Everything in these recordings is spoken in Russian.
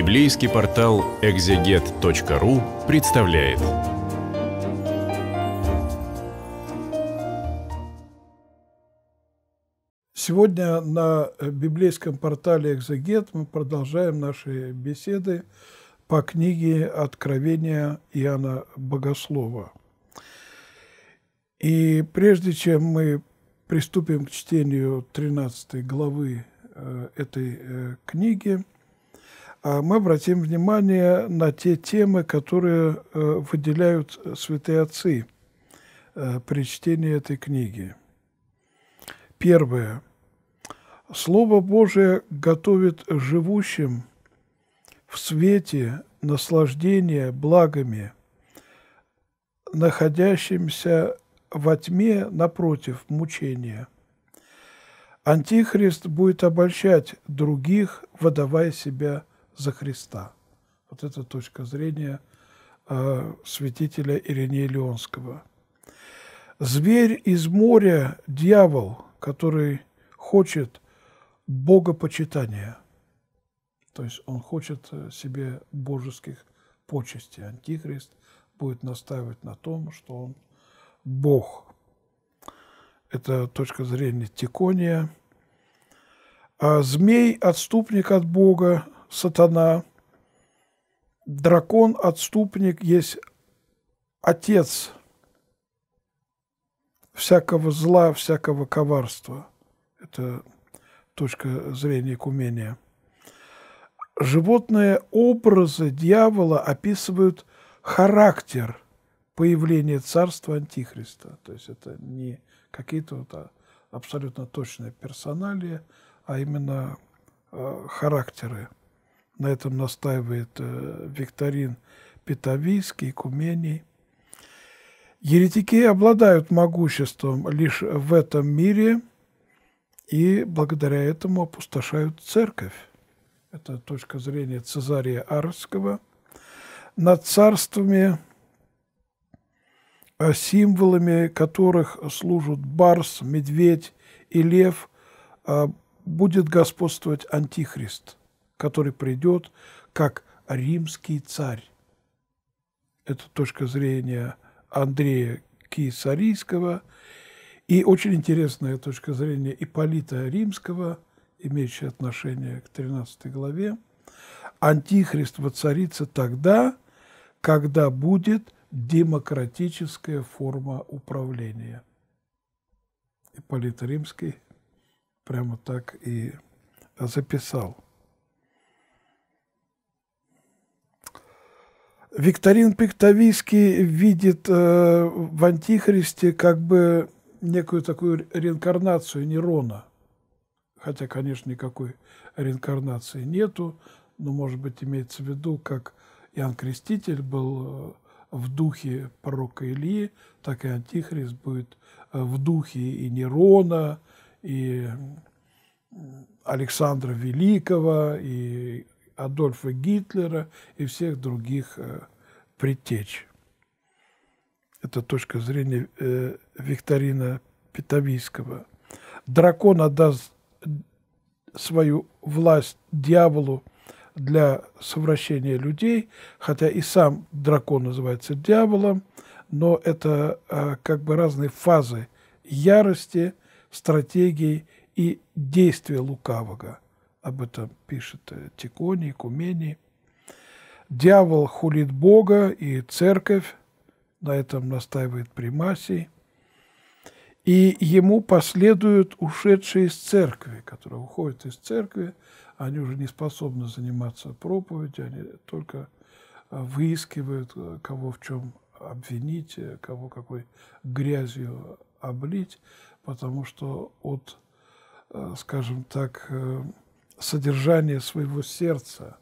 Библейский портал экзегет.ру представляет. Сегодня на библейском портале «Экзегет» мы продолжаем наши беседы по книге «Откровения Иоанна Богослова». И прежде чем мы приступим к чтению 13 главы э, этой э, книги – а мы обратим внимание на те темы, которые э, выделяют э, святые отцы э, при чтении этой книги. Первое. Слово Божие готовит живущим в свете наслаждение благами, находящимся во тьме, напротив, мучения. Антихрист будет обольщать других, выдавая себя за Христа. Вот это точка зрения э, святителя Иринея Леонского. Зверь из моря – дьявол, который хочет богопочитания. То есть он хочет э, себе божеских почестей. Антихрист будет настаивать на том, что он Бог. Это точка зрения Тикония. А змей – отступник от Бога, сатана, дракон, отступник, есть отец всякого зла, всякого коварства. Это точка зрения Кумения. Животные образы дьявола описывают характер появления царства Антихриста. То есть это не какие-то вот а, абсолютно точные персоналии, а именно э, характеры на этом настаивает э, Викторин Петовийский, Кумений. Еретики обладают могуществом лишь в этом мире и благодаря этому опустошают церковь. Это точка зрения Цезария Арского. Над царствами, э, символами которых служат барс, медведь и лев, э, будет господствовать антихрист – который придет как римский царь. Это точка зрения Андрея Кисарийского и очень интересная точка зрения Иполита Римского, имеющая отношение к 13 главе. Антихрист воцарится тогда, когда будет демократическая форма управления. Ипполит Римский прямо так и записал. Викторин Пиктовийский видит э, в Антихристе как бы некую такую реинкарнацию Нерона. Хотя, конечно, никакой реинкарнации нету, но, может быть, имеется в виду, как Иоанн Креститель был э, в духе пророка Ильи, так и Антихрист будет э, в духе и Нерона, и Александра Великого, и Адольфа Гитлера и всех других э, предтеч. Это точка зрения э, Викторина Петовийского. Дракон отдаст э, свою власть дьяволу для совращения людей, хотя и сам дракон называется дьяволом, но это а, как бы разные фазы ярости, стратегии и действия лукавого об этом пишет э, Тиконий, Кумени. Дьявол хулит Бога и церковь, на этом настаивает Примасий. И ему последуют ушедшие из церкви, которые уходят из церкви, они уже не способны заниматься проповедью, они только э, выискивают, э, кого в чем обвинить, кого какой грязью облить, потому что от, скажем так, содержание своего сердца,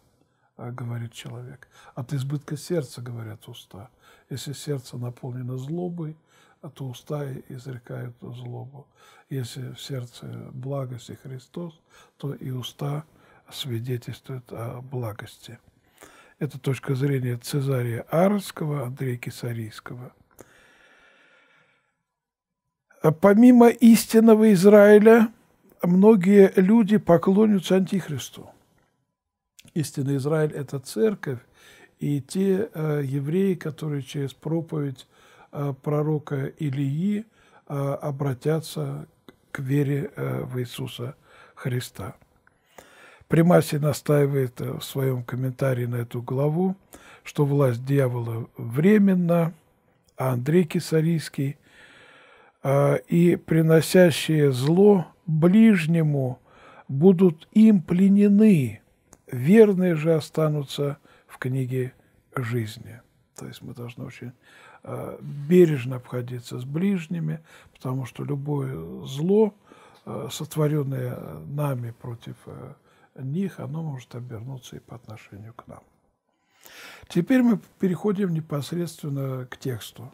а, говорит человек. От избытка сердца, говорят уста. Если сердце наполнено злобой, а, то уста изрекают злобу. Если в сердце благость и Христос, то и уста свидетельствуют о благости. Это точка зрения Цезария Аровского, Андрея Кисарийского. А помимо истинного Израиля – многие люди поклонятся Антихристу. Истинный Израиль – это церковь, и те э, евреи, которые через проповедь э, пророка Илии э, обратятся к вере э, в Иисуса Христа. Примасий настаивает э, в своем комментарии на эту главу, что власть дьявола временна, а Андрей Кисарийский э, и приносящие зло ближнему будут им пленены, верные же останутся в книге жизни. То есть мы должны очень э, бережно обходиться с ближними, потому что любое зло, э, сотворенное нами против э, них, оно может обернуться и по отношению к нам. Теперь мы переходим непосредственно к тексту.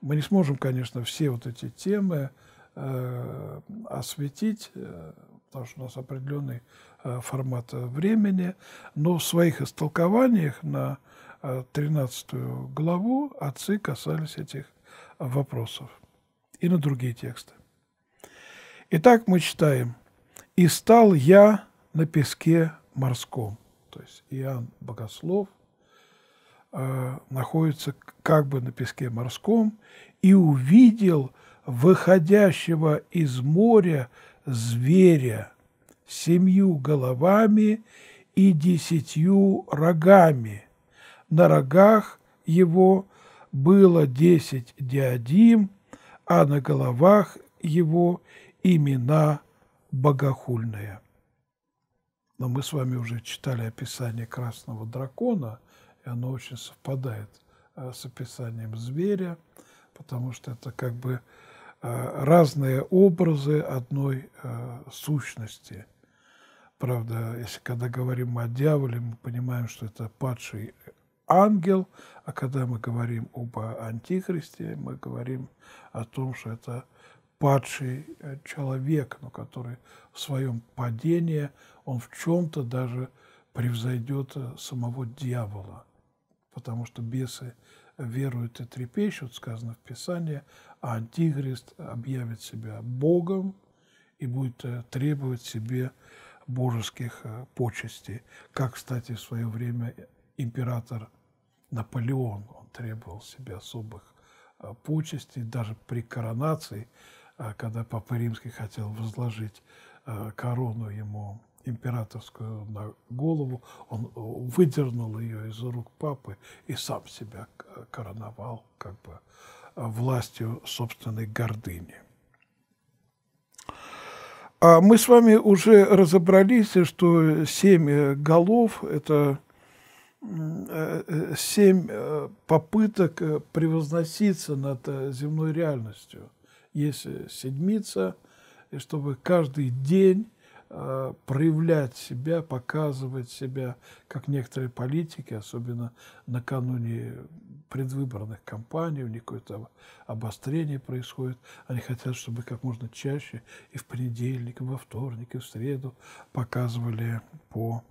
Мы не сможем, конечно, все вот эти темы Э, осветить, э, потому что у нас определенный э, формат времени. Но в своих истолкованиях на 13 главу отцы касались этих вопросов и на другие тексты. Итак, мы читаем. «И стал я на песке морском». То есть Иоанн Богослов э, находится как бы на песке морском и увидел – выходящего из моря зверя семью головами и десятью рогами. На рогах его было десять диадим, а на головах его имена богохульные. Но мы с вами уже читали описание красного дракона, и оно очень совпадает э, с описанием зверя, потому что это как бы Э, разные образы одной э, сущности. Правда, если когда говорим о дьяволе, мы понимаем, что это падший ангел, а когда мы говорим об антихристе, мы говорим о том, что это падший э, человек, но который в своем падении, он в чем-то даже превзойдет самого дьявола, потому что бесы веруют и трепещут, сказано в Писании, а антихрист объявит себя Богом и будет э, требовать себе божеских э, почестей, как, кстати, в свое время император Наполеон, он требовал себе особых э, почестей, даже при коронации, когда Папа Римский хотел возложить корону ему императорскую на голову, он выдернул ее из рук папы и сам себя короновал, как бы властью собственной гордыни. А мы с вами уже разобрались, что семь э, голов – это э, э, семь попыток превозноситься над земной реальностью. Есть седмица, и чтобы каждый день а, проявлять себя, показывать себя, как некоторые политики, особенно накануне предвыборных кампаний, у них какое-то обострение происходит. Они хотят, чтобы как можно чаще и в понедельник, и во вторник, и в среду показывали по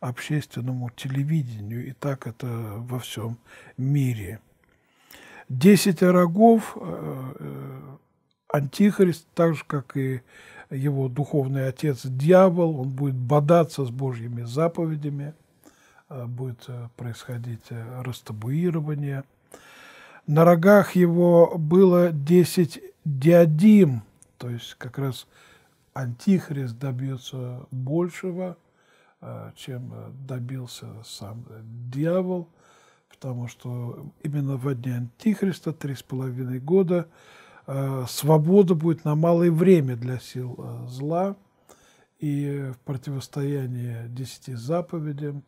общественному телевидению. И так это во всем мире. Десять рогов э, э, Антихрист, так же, как и его духовный отец дьявол, он будет бодаться с Божьими заповедями, э, будет э, происходить э, растабуирование. На рогах его было 10 диадим, то есть как раз антихрист добьется большего, чем добился сам дьявол, потому что именно в дне антихриста три с половиной года – Э, свобода будет на малое время для сил э, зла и в противостоянии десяти заповедям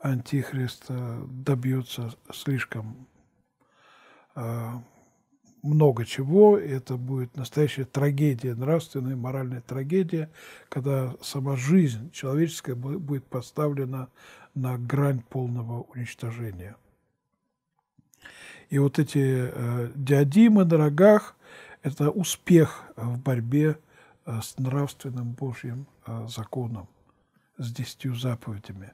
Антихрист добьется слишком э, много чего. Это будет настоящая трагедия, нравственная, моральная трагедия, когда сама жизнь человеческая будет поставлена на грань полного уничтожения. И вот эти э, диадимы на рогах – это успех в борьбе э, с нравственным Божьим э, законом, с десятью заповедями.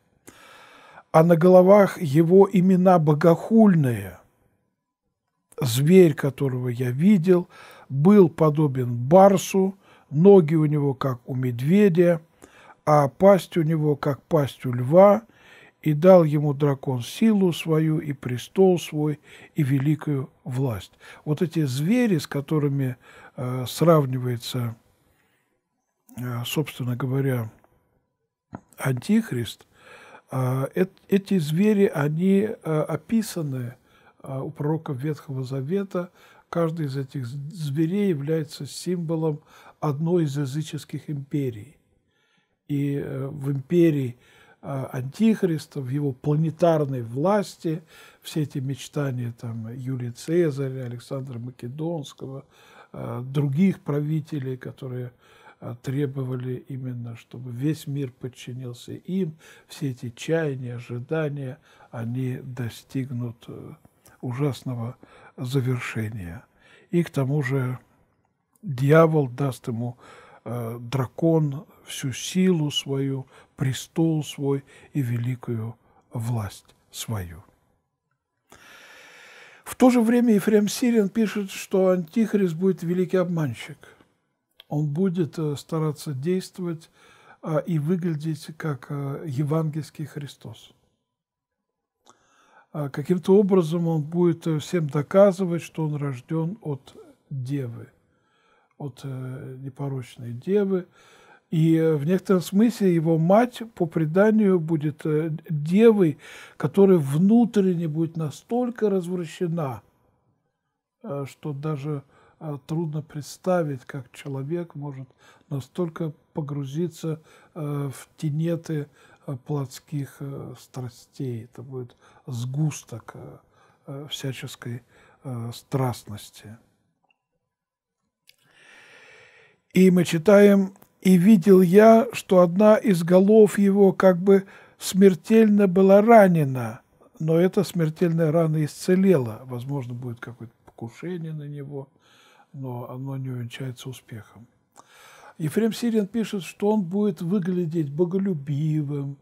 А на головах его имена богохульные. Зверь, которого я видел, был подобен барсу, ноги у него, как у медведя, а пасть у него, как пасть у льва – и дал ему дракон силу свою, и престол свой, и великую власть. Вот эти звери, с которыми э, сравнивается, э, собственно говоря, антихрист, э, э, эти звери, они э, описаны э, у пророков Ветхого Завета, каждый из этих зверей является символом одной из языческих империй. И э, в империи а, антихриста, в его планетарной власти, все эти мечтания там, Юлия Цезаря, Александра Македонского, а, других правителей, которые а, требовали именно, чтобы весь мир подчинился им, все эти чаяния, ожидания, они достигнут э, ужасного завершения. И к тому же дьявол даст ему Э, дракон всю силу свою, престол свой и великую власть свою. В то же время Ефрем Сирин пишет, что Антихрист будет великий обманщик. Он будет э, стараться действовать э, и выглядеть как евангельский Христос. Каким-то образом он будет всем доказывать, что он рожден от Девы от э, непорочной девы. И э, в некотором смысле его мать по преданию будет э, девой, которая внутренне будет настолько развращена, что даже трудно представить, как человек может настолько погрузиться в тенеты плотских страстей. Это будет сгусток всяческой страстности. И мы читаем, «И видел я, что одна из голов его как бы смертельно была ранена, но эта смертельная рана исцелела. Возможно, будет какое-то покушение на него, но оно не увенчается успехом. Ефрем Сирин пишет, что он будет выглядеть боголюбивым,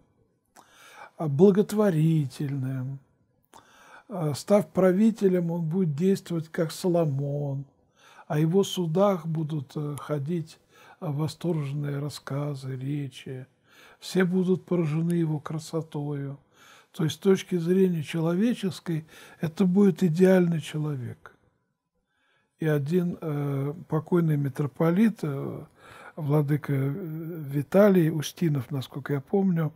благотворительным. Э, став правителем, он будет действовать как Соломон – о его судах будут э, ходить э, восторженные рассказы, речи. Все будут поражены его красотою. То есть с точки зрения человеческой это будет идеальный человек. И один э, покойный митрополит, э, владыка э, Виталий Устинов, насколько я помню,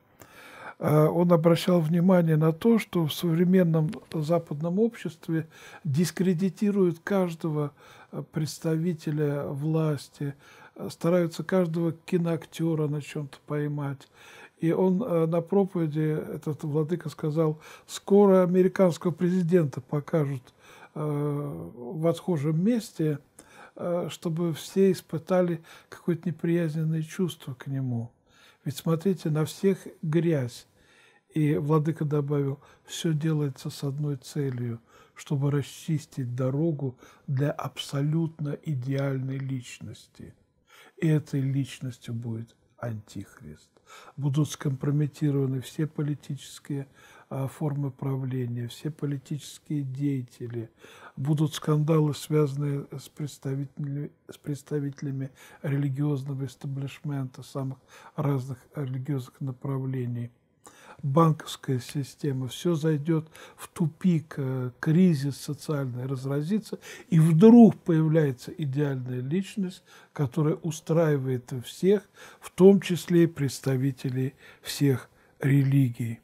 Э, он обращал внимание на то, что в современном западном обществе дискредитируют каждого э, представителя власти, э, стараются каждого киноактера на чем-то поймать. И он на проповеди, этот владыка сказал, скоро американского президента покажут в отхожем месте, чтобы все испытали какое-то неприязненное чувство к нему. Ведь смотрите, на всех грязь, и владыка добавил, все делается с одной целью, чтобы расчистить дорогу для абсолютно идеальной личности. И этой личностью будет антихрист. Будут скомпрометированы все политические а, формы правления, все политические деятели, будут скандалы, связанные с представителями, с представителями религиозного эстаблишмента, самых разных религиозных направлений – банковская система, все зайдет в тупик, э, кризис социальный разразится, и вдруг появляется идеальная личность, которая устраивает всех, в том числе и представителей всех религий.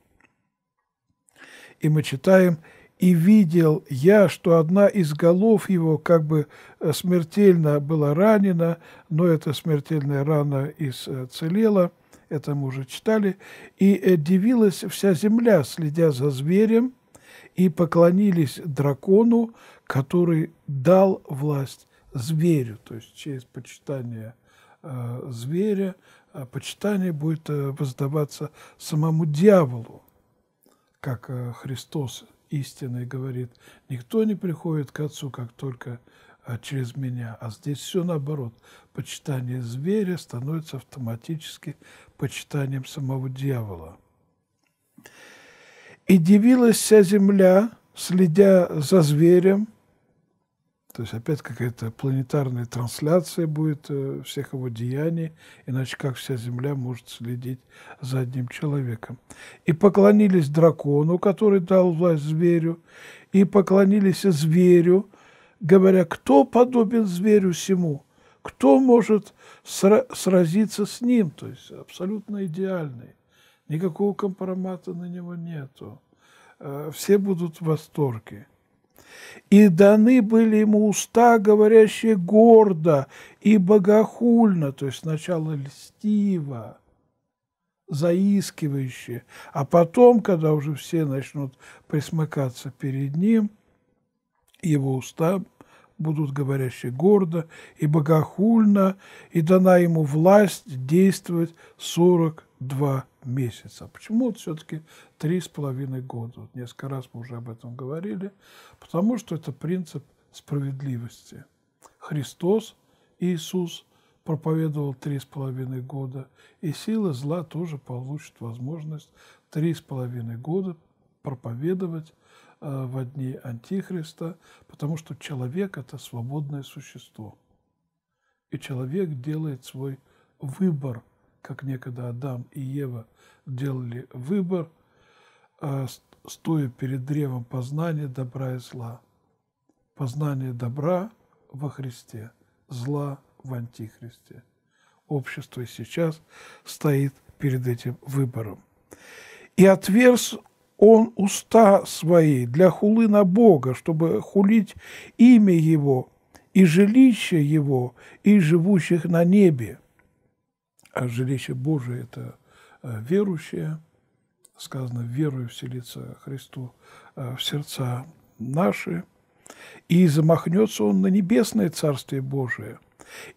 И мы читаем и видел я, что одна из голов его как бы э, смертельно была ранена, но эта смертельная рана исцелела – это мы уже читали, и э, дивилась вся земля, следя за зверем, и поклонились дракону, который дал власть зверю, то есть через почитание э, зверя, а почитание будет э, воздаваться самому дьяволу, как э, Христос истинный говорит, никто не приходит к Отцу, как только а, через меня. А здесь все наоборот. Почитание зверя становится автоматически почитанием самого дьявола. «И дивилась вся земля, следя за зверем». То есть опять какая-то планетарная трансляция будет э, всех его деяний, иначе как вся Земля может следить за одним человеком. «И поклонились дракону, который дал власть зверю, и поклонились зверю, говоря, кто подобен зверю всему, кто может сразиться с ним, то есть абсолютно идеальный, никакого компромата на него нету, э, все будут в восторге. И даны были ему уста, говорящие гордо и богохульно, то есть сначала льстиво, заискивающие, а потом, когда уже все начнут присмыкаться перед ним, его уста будут говорящие гордо и богохульно, и дана ему власть действовать 42 месяца. Почему вот все-таки три с половиной года? Вот несколько раз мы уже об этом говорили. Потому что это принцип справедливости. Христос, Иисус, проповедовал три с половиной года, и сила зла тоже получит возможность три с половиной года проповедовать Э, во дни Антихриста, потому что человек – это свободное существо. И человек делает свой выбор, как некогда Адам и Ева делали выбор, э, стоя перед древом познания добра и зла. Познание добра во Христе, зла в Антихристе. Общество сейчас стоит перед этим выбором. И отверз он уста свои для хулы на Бога, чтобы хулить имя Его и жилище Его, и живущих на небе. А жилище Божие – это э, верующие, сказано, верую вселится Христу э, в сердца наши, и замахнется он на небесное Царствие Божие.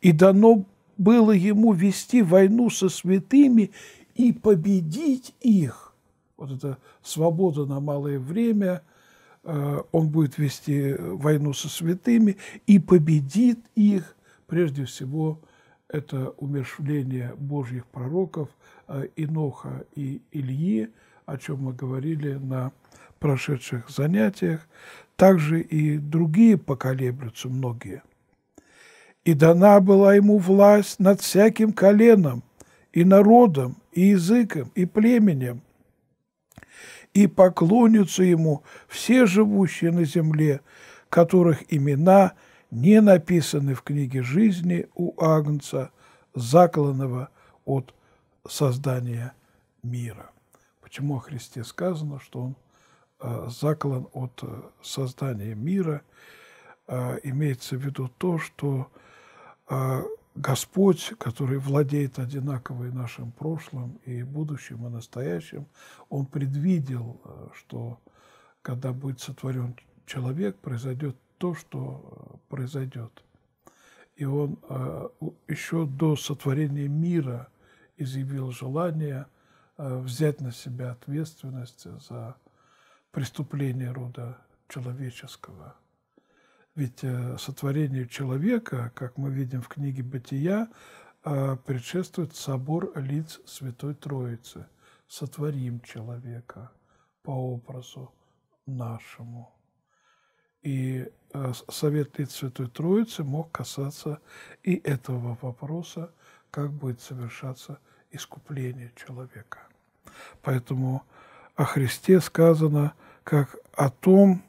И дано было ему вести войну со святыми и победить их вот эта свобода на малое время, э, он будет вести э, войну со святыми и победит их, прежде всего, это умершвление божьих пророков э, Иноха и Ильи, о чем мы говорили на прошедших занятиях. Также и другие поколеблются многие. «И дана была ему власть над всяким коленом, и народом, и языком, и племенем, и поклонятся ему все живущие на земле, которых имена не написаны в книге жизни у Агнца, закланного от создания мира. Почему о Христе сказано, что он э, заклан от э, создания мира? Э, имеется в виду то, что Господь, который владеет одинаково и нашим прошлым, и будущим, и настоящим, Он предвидел, э, что когда будет сотворен человек, произойдет то, что э, произойдет. И Он э, еще до сотворения мира изъявил желание взять на себя ответственность за преступление рода человеческого – ведь э, сотворению человека, как мы видим в книге «Бытия», э, предшествует собор лиц Святой Троицы. Сотворим человека по образу нашему. И э, совет лиц Святой Троицы мог касаться и этого вопроса, как будет совершаться искупление человека. Поэтому о Христе сказано как о том,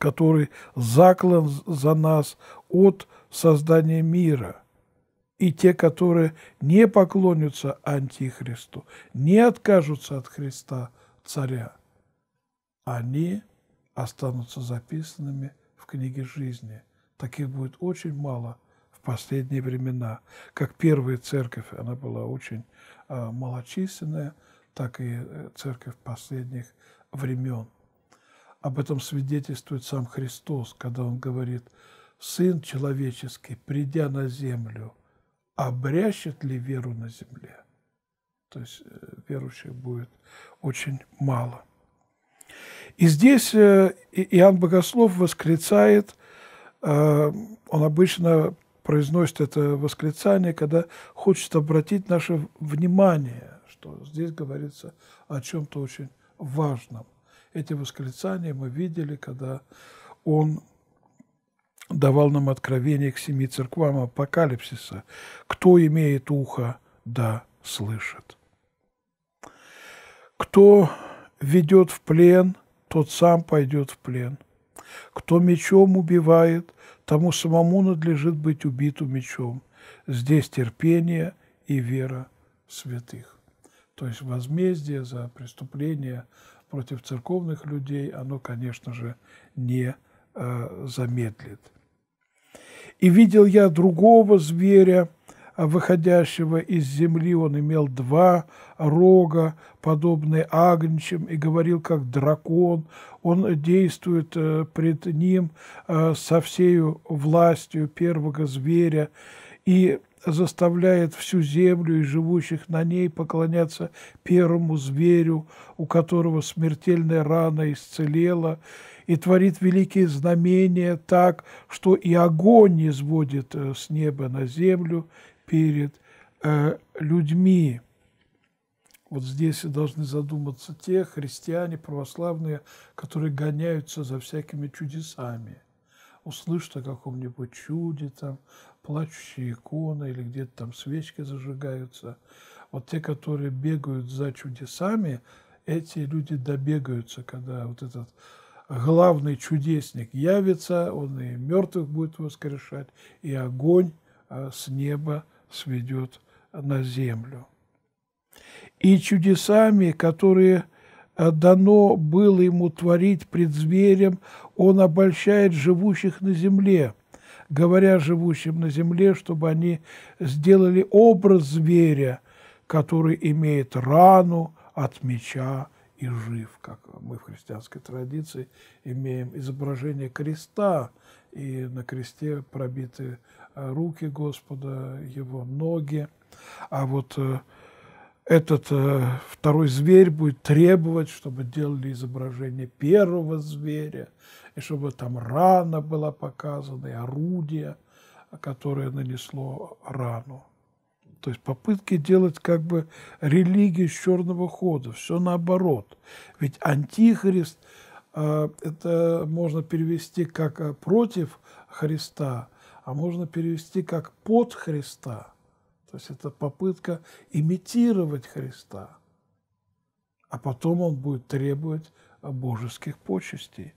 который заклан за нас от создания мира, и те, которые не поклонятся Антихристу, не откажутся от Христа Царя, они останутся записанными в книге жизни. Таких будет очень мало в последние времена. Как первая церковь, она была очень а, малочисленная, так и э, церковь последних времен – об этом свидетельствует сам Христос, когда Он говорит, «Сын человеческий, придя на землю, обрящет ли веру на земле?» То есть э, верующих будет очень мало. И здесь э, Иоанн Богослов восклицает, э, он обычно произносит это восклицание, когда хочет обратить наше внимание, что здесь говорится о чем-то очень важном – эти восклицания мы видели, когда он давал нам откровение к семи церквам апокалипсиса. Кто имеет ухо, да слышит. Кто ведет в плен, тот сам пойдет в плен. Кто мечом убивает, тому самому надлежит быть убитым мечом. Здесь терпение и вера святых. То есть возмездие за преступление против церковных людей, оно, конечно же, не э, замедлит. И видел я другого зверя, а выходящего из земли, он имел два рога, подобные агнчим, и говорил, как дракон. Он действует э, пред ним э, со всей властью первого зверя. И заставляет всю землю и живущих на ней поклоняться первому зверю, у которого смертельная рана исцелела, и творит великие знамения так, что и огонь не изводит э, с неба на землю перед э, людьми. Вот здесь должны задуматься те христиане православные, которые гоняются за всякими чудесами. Услышат о каком-нибудь чуде, там, плачущие иконы или где-то там свечки зажигаются. Вот те, которые бегают за чудесами, эти люди добегаются, когда вот этот главный чудесник явится, он и мертвых будет воскрешать, и огонь а, с неба сведет на землю. И чудесами, которые а, дано было ему творить пред зверем, он обольщает живущих на земле – говоря живущим на земле, чтобы они сделали образ зверя, который имеет рану от меча и жив, как мы в христианской традиции имеем изображение креста, и на кресте пробиты э, руки Господа, его ноги. А вот э, этот э, второй зверь будет требовать, чтобы делали изображение первого зверя, и чтобы там рана была показана, и орудие, которое нанесло рану. То есть попытки делать как бы религию с черного хода, все наоборот. Ведь антихрист, э, это можно перевести как э, против Христа, а можно перевести как под Христа – то есть это попытка имитировать Христа. А потом он будет требовать божеских почестей.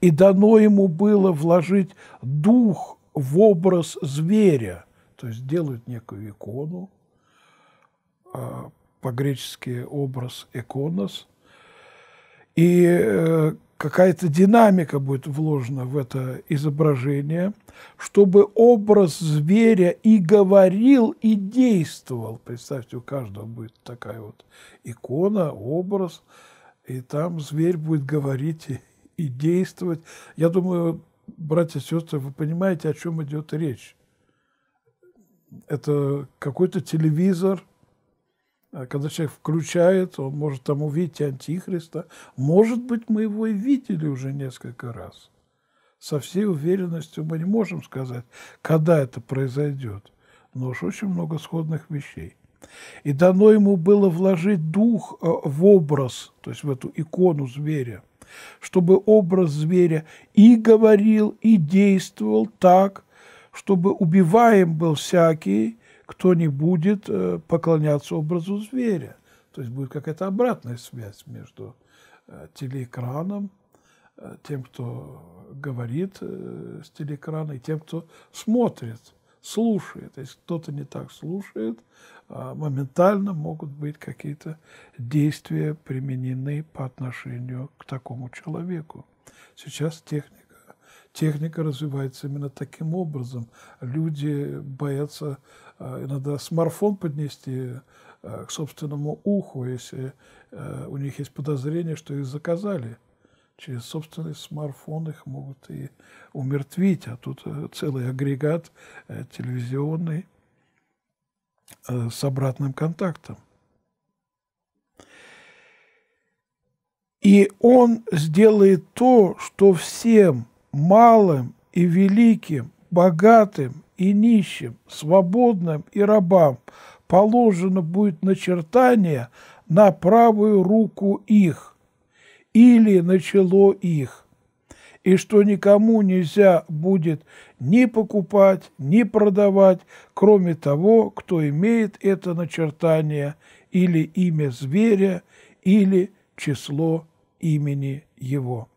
И дано ему было вложить дух в образ зверя, то есть делают некую икону, а, по-гречески образ «эконос», и э, какая-то динамика будет вложена в это изображение, чтобы образ зверя и говорил, и действовал. Представьте, у каждого будет такая вот икона, образ, и там зверь будет говорить и, и действовать. Я думаю, братья и сестры, вы понимаете, о чем идет речь. Это какой-то телевизор – а когда человек включает, он может там увидеть Антихриста. Может быть, мы его и видели уже несколько раз. Со всей уверенностью мы не можем сказать, когда это произойдет. Но уж очень много сходных вещей. И дано ему было вложить дух э, в образ, то есть в эту икону зверя, чтобы образ зверя и говорил, и действовал так, чтобы убиваем был всякий, кто не будет э, поклоняться образу зверя. То есть будет какая-то обратная связь между э, телеэкраном, э, тем, кто говорит с телеэкрана, и тем, кто смотрит, слушает. Если кто-то не так слушает, а моментально могут быть какие-то действия применены по отношению к такому человеку. Сейчас техника Техника развивается именно таким образом. Люди боятся э, иногда смартфон поднести э, к собственному уху, если э, у них есть подозрение, что их заказали. Через собственный смартфон их могут и умертвить, а тут целый агрегат телевизионный с обратным контактом. И он сделает то, что всем малым и великим, богатым и нищим, свободным и рабам положено будет начертание на правую руку их или начало их, и что никому нельзя будет ни покупать, ни продавать, кроме того, кто имеет это начертание или имя зверя, или число имени его.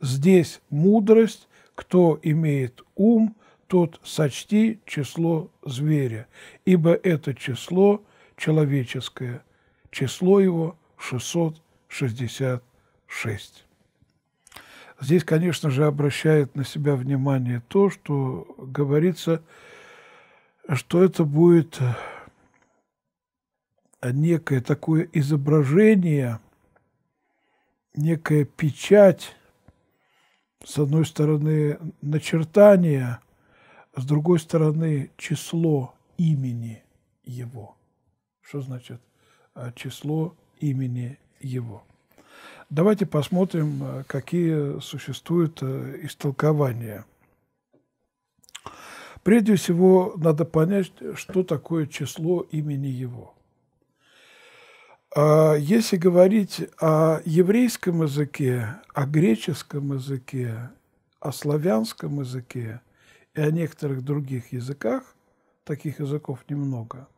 Здесь мудрость, кто имеет ум, тот сочти число зверя, ибо это число человеческое, число его 666. Здесь, конечно же, обращает на себя внимание то, что говорится, что это будет э, некое такое изображение, некая печать с одной стороны, начертание, с другой стороны, число имени его. Что значит э, число имени его? Давайте посмотрим, э, какие существуют э, истолкования. Прежде всего, надо понять, что такое число имени его – а, если говорить о еврейском языке, о греческом языке, о славянском языке и о некоторых других языках, таких языков немного,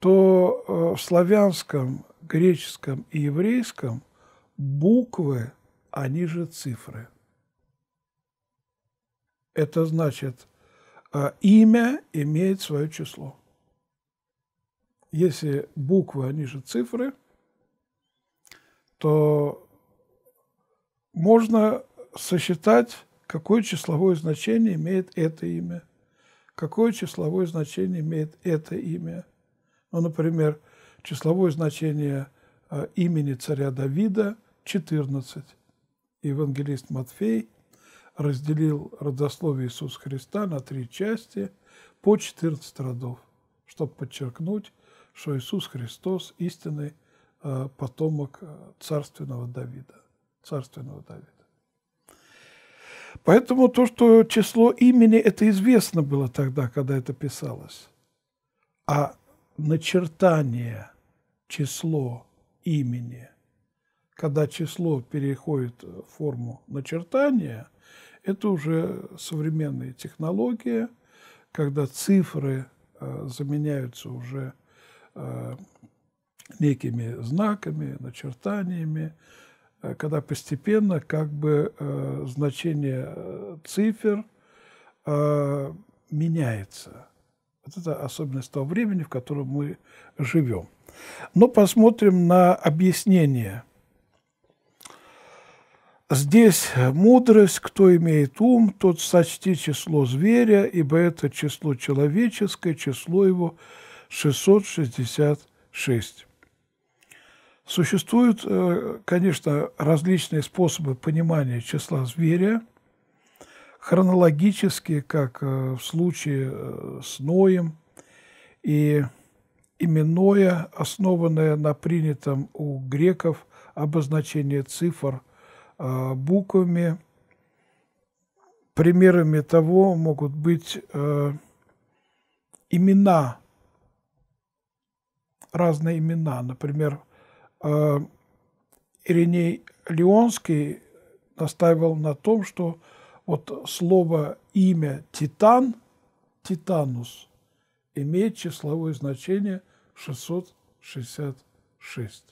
то э, в славянском, греческом и еврейском буквы, они же цифры. Это значит, э, имя имеет свое число если буквы, они же цифры, то можно сосчитать, какое числовое значение имеет это имя, какое числовое значение имеет это имя. Ну, например, числовое значение э, имени царя Давида 14. Евангелист Матфей разделил родословие Иисуса Христа на три части по 14 родов, чтобы подчеркнуть что Иисус Христос – истинный э, потомок э, царственного Давида. Царственного Давида. Поэтому то, что число имени, это известно было тогда, когда это писалось. А начертание число имени, когда число переходит в форму начертания, это уже современные технологии, когда цифры э, заменяются уже Э, некими знаками, начертаниями, э, когда постепенно как бы э, значение цифр меняется. Вот это особенность того времени, в котором мы живем. Но посмотрим на объяснение. Здесь мудрость, кто имеет ум, тот сочти число зверя, ибо это число человеческое, число его – 666. Существуют, э, конечно, различные способы понимания числа зверя, хронологически, как э, в случае э, с Ноем, и именное, основанное на принятом у греков обозначение цифр буквами. Примерами того могут быть имена разные имена. Например, э, Ириней Леонский настаивал на том, что вот слово имя «титан», «титанус» имеет числовое значение 666.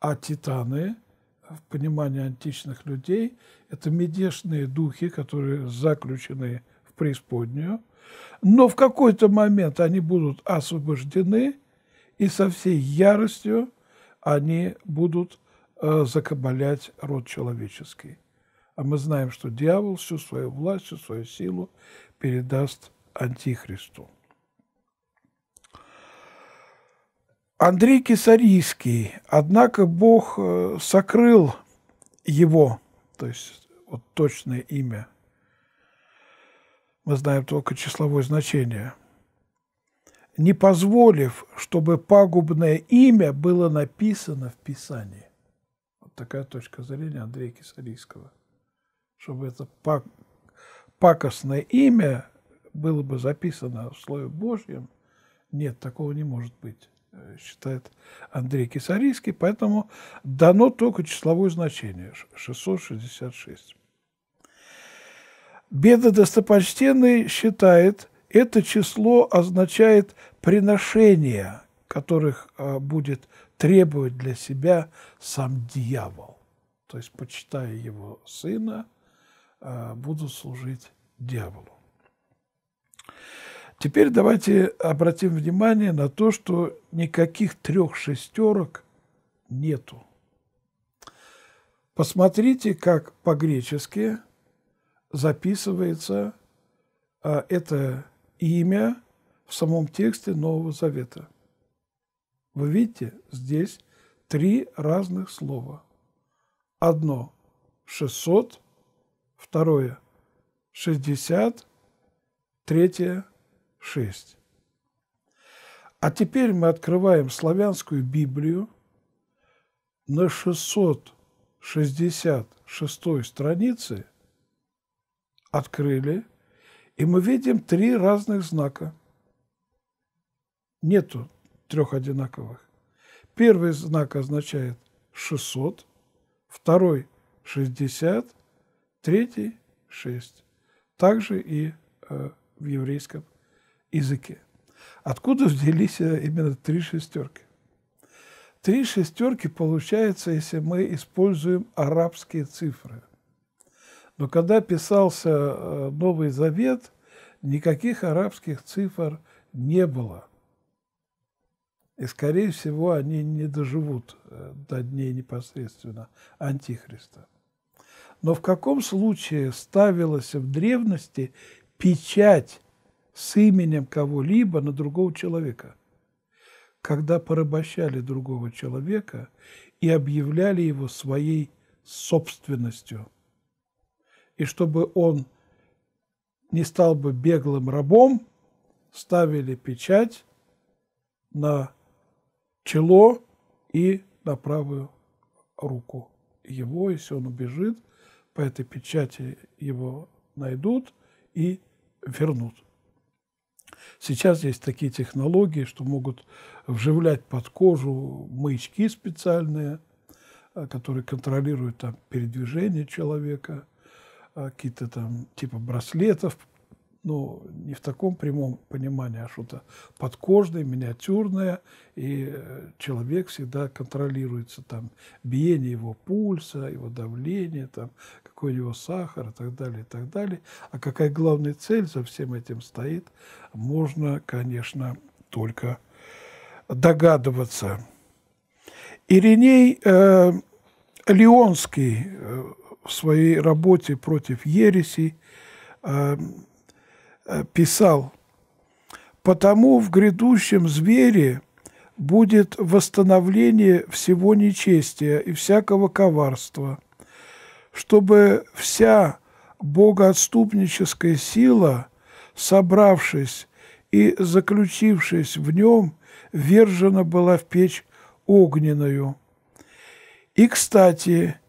А «титаны» в понимании античных людей – это медешные духи, которые заключены в преисподнюю, но в какой-то момент они будут освобождены – и со всей яростью они будут э, закабалять род человеческий. А мы знаем, что дьявол всю свою власть, всю свою силу передаст Антихристу. Андрей Кесарийский, однако Бог э, сокрыл его, то есть вот точное имя. Мы знаем только числовое значение – не позволив, чтобы пагубное имя было написано в Писании. Вот такая точка зрения Андрея Кисарийского. Чтобы это пак, пакостное имя было бы записано в Слове Божьем, нет, такого не может быть, э, считает Андрей Кисарийский, поэтому дано только числовое значение – 666. Беда достопочтенный считает – это число означает приношения, которых а, будет требовать для себя сам дьявол. То есть, почитая его сына, а, будут служить дьяволу. Теперь давайте обратим внимание на то, что никаких трех шестерок нету. Посмотрите, как по-гречески записывается а, это имя в самом тексте Нового Завета. Вы видите, здесь три разных слова. Одно – 600, второе – 60, третье – 6. А теперь мы открываем славянскую Библию на 666 странице открыли – и мы видим три разных знака. Нету трех одинаковых. Первый знак означает 600, второй 60, третий 6. Также и э, в еврейском языке. Откуда взялись э, именно три шестерки? Три шестерки получается, если мы используем арабские цифры – но когда писался э, Новый Завет, никаких арабских цифр не было. И, скорее всего, они не доживут э, до дней непосредственно Антихриста. Но в каком случае ставилась в древности печать с именем кого-либо на другого человека? Когда порабощали другого человека и объявляли его своей собственностью – и чтобы он не стал бы беглым рабом, ставили печать на чело и на правую руку его, если он убежит, по этой печати его найдут и вернут. Сейчас есть такие технологии, что могут вживлять под кожу маячки специальные, а, которые контролируют там, передвижение человека – а, какие-то там типа браслетов, ну, не в таком прямом понимании, а что-то подкожное, миниатюрное, и э, человек всегда контролируется там биение его пульса, его давление, там, какой у него сахар и так далее, и так далее. А какая главная цель за всем этим стоит, можно, конечно, только догадываться. Ириней э, Леонский э, в своей работе против ереси э, э, писал, «Потому в грядущем звере будет восстановление всего нечестия и всякого коварства, чтобы вся богоотступническая сила, собравшись и заключившись в нем, вержена была в печь огненную. И, кстати,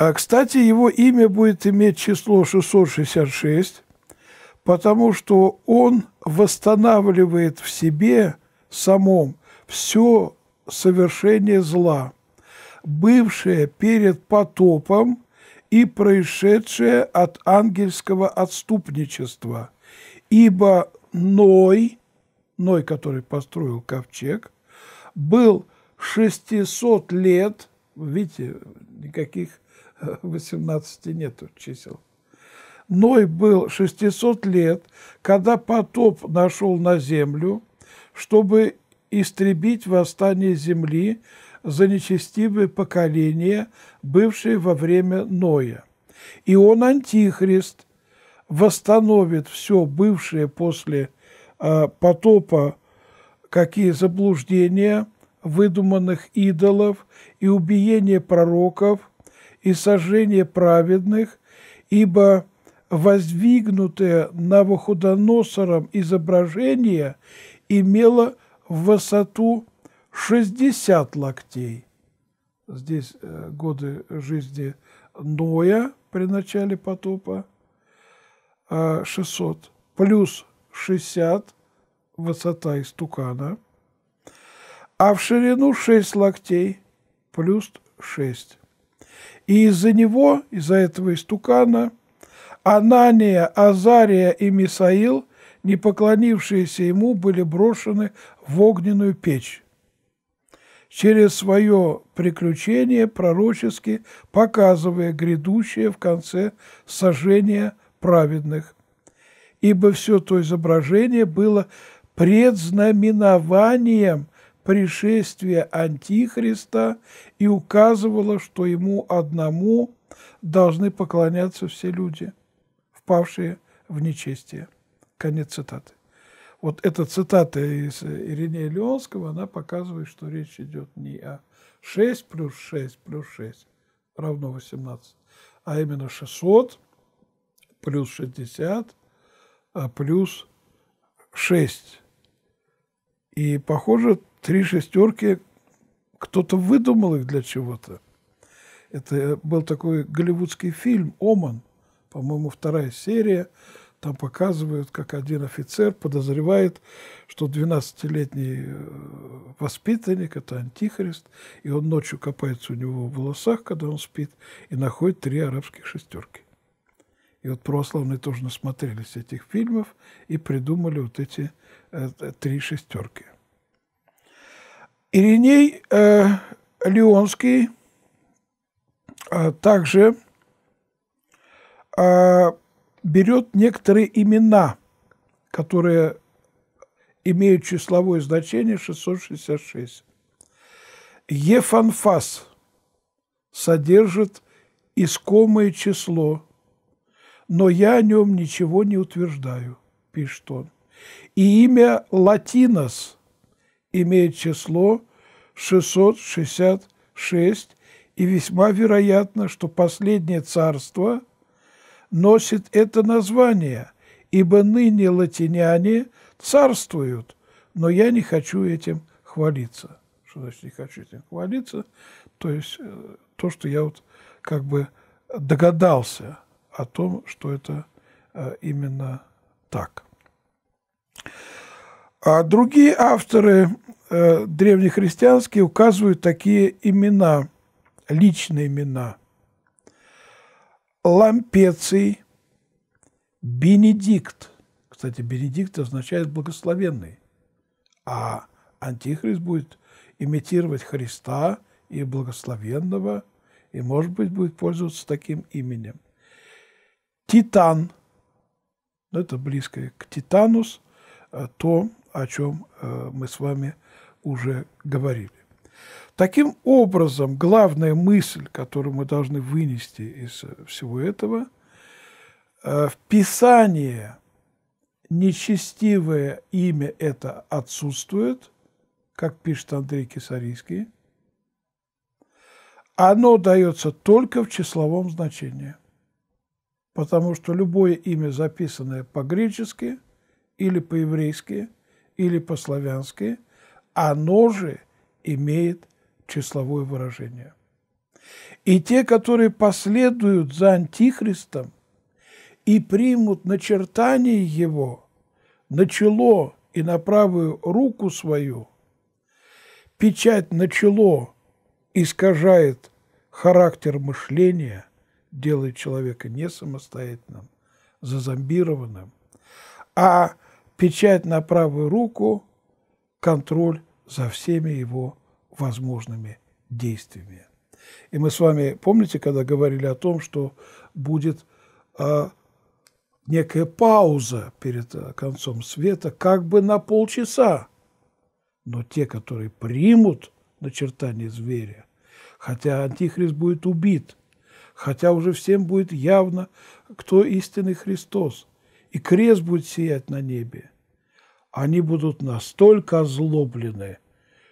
А, кстати, его имя будет иметь число 666, потому что он восстанавливает в себе самом все совершение зла, бывшее перед потопом и происшедшее от ангельского отступничества. Ибо Ной, Ной, который построил ковчег, был 600 лет, видите, никаких 18 нету чисел. Ной был 600 лет, когда потоп нашел на землю, чтобы истребить восстание земли за нечестивые поколения, бывшие во время Ноя. И он, Антихрист, восстановит все бывшее после э, потопа, какие заблуждения выдуманных идолов и убиение пророков, и сожжение праведных, ибо воздвигнутое Навуходоносором изображение имело высоту 60 локтей. Здесь э, годы жизни Ноя при начале потопа 600, э, плюс 60 высота истукана, а в ширину 6 локтей, плюс 6. И из-за него, из-за этого истукана, Анания, Азария и Мисаил, не поклонившиеся ему, были брошены в огненную печь. Через свое приключение пророчески показывая грядущее в конце сожжение праведных. Ибо все то изображение было предзнаменованием пришествия Антихриста и указывала, что ему одному должны поклоняться все люди, впавшие в нечестие. Конец цитаты. Вот эта цитата из Иринея Леонского, она показывает, что речь идет не о 6 плюс 6 плюс 6 равно 18, а именно 600 плюс 60 а плюс 6. И, похоже, Три шестерки, кто-то выдумал их для чего-то. Это был такой голливудский фильм «Оман», по-моему, вторая серия. Там показывают, как один офицер подозревает, что 12-летний э, воспитанник – это антихрист, и он ночью копается у него в волосах, когда он спит, и находит три арабских шестерки. И вот православные тоже насмотрелись этих фильмов и придумали вот эти э, э три шестерки – Ириней э, Леонский э, также э, берет некоторые имена, которые имеют числовое значение 666. Ефанфас содержит искомое число, но я о нем ничего не утверждаю, пишет он. И имя Латинос – имеет число 666, и весьма вероятно, что последнее царство носит это название, ибо ныне латиняне царствуют, но я не хочу этим хвалиться. Что значит не хочу этим хвалиться? То есть э, то, что я вот как бы догадался о том, что это э, именно так. А другие авторы э, древнехристианские указывают такие имена, личные имена. Лампеций, Бенедикт. Кстати, Бенедикт означает «благословенный», а Антихрист будет имитировать Христа и благословенного, и, может быть, будет пользоваться таким именем. Титан, ну, это близко к Титанус, а то о чем э, мы с вами уже говорили. Таким образом, главная мысль, которую мы должны вынести из э, всего этого, э, в Писании нечестивое имя это отсутствует, как пишет Андрей Кисарийский, оно дается только в числовом значении, потому что любое имя, записанное по-гречески или по-еврейски – или по-славянски а ножи имеет числовое выражение. И те, которые последуют за Антихристом и примут начертание его на чело и на правую руку свою, печать на чело искажает характер мышления, делает человека не самостоятельным, зазомбированным, а печать на правую руку, контроль за всеми его возможными действиями. И мы с вами, помните, когда говорили о том, что будет а, некая пауза перед а, концом света, как бы на полчаса. Но те, которые примут начертание зверя, хотя антихрист будет убит, хотя уже всем будет явно, кто истинный Христос, и крест будет сиять на небе, они будут настолько озлоблены,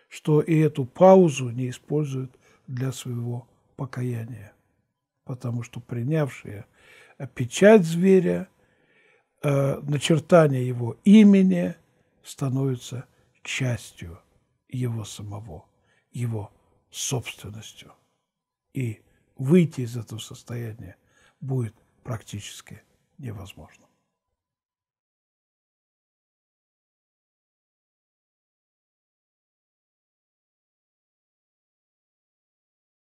что и эту паузу не используют для своего покаяния, потому что принявшие э, печать зверя, э, начертание его имени становится частью его самого, его собственностью. И выйти из этого состояния будет практически невозможно.